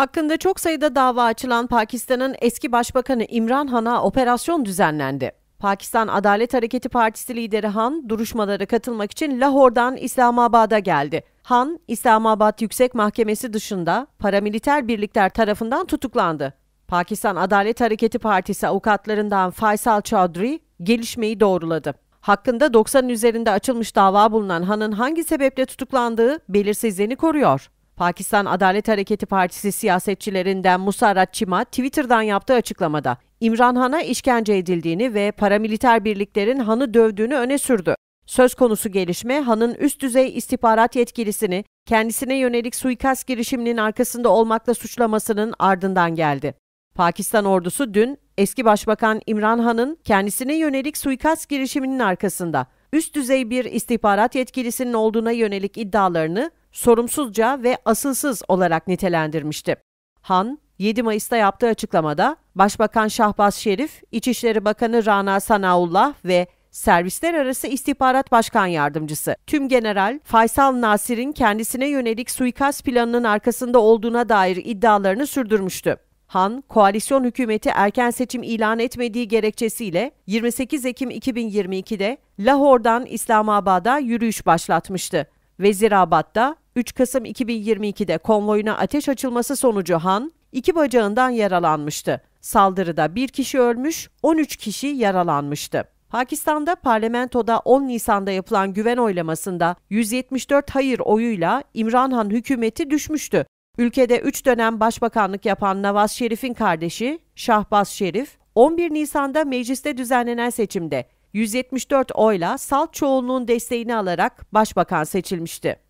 Hakkında çok sayıda dava açılan Pakistan'ın eski başbakanı İmran Han'a operasyon düzenlendi. Pakistan Adalet Hareketi Partisi lideri Han duruşmalara katılmak için Lahor'dan İslamabad'a geldi. Han, İslamabad Yüksek Mahkemesi dışında paramiliter birlikler tarafından tutuklandı. Pakistan Adalet Hareketi Partisi avukatlarından Faysal Chaudhry gelişmeyi doğruladı. Hakkında 90'ın üzerinde açılmış dava bulunan Han'ın hangi sebeple tutuklandığı belirsizliğini koruyor. Pakistan Adalet Hareketi Partisi siyasetçilerinden Musarat Çima Twitter'dan yaptığı açıklamada İmran Han'a işkence edildiğini ve paramiliter birliklerin Han'ı dövdüğünü öne sürdü. Söz konusu gelişme Han'ın üst düzey istihbarat yetkilisini kendisine yönelik suikast girişiminin arkasında olmakla suçlamasının ardından geldi. Pakistan ordusu dün eski başbakan İmran Han'ın kendisine yönelik suikast girişiminin arkasında üst düzey bir istihbarat yetkilisinin olduğuna yönelik iddialarını sorumsuzca ve asılsız olarak nitelendirmişti. Han, 7 Mayıs'ta yaptığı açıklamada Başbakan Şahbaz Şerif, İçişleri Bakanı Rana Sanaullah ve Servisler Arası İstihbarat Başkan Yardımcısı Tüm General Faysal Nasir'in kendisine yönelik suikast planının arkasında olduğuna dair iddialarını sürdürmüştü. Han, koalisyon hükümeti erken seçim ilan etmediği gerekçesiyle 28 Ekim 2022'de Lahor'dan İslamabad'a yürüyüş başlatmıştı. Vezirabad'da 3 Kasım 2022'de konvoyuna ateş açılması sonucu Han, iki bacağından yaralanmıştı. Saldırıda bir kişi ölmüş, 13 kişi yaralanmıştı. Pakistan'da parlamentoda 10 Nisan'da yapılan güven oylamasında 174 hayır oyuyla İmran Han hükümeti düşmüştü. Ülkede 3 dönem başbakanlık yapan Nawaz Şerif'in kardeşi Şahbaz Şerif, 11 Nisan'da mecliste düzenlenen seçimde 174 oyla salt çoğunluğun desteğini alarak başbakan seçilmişti.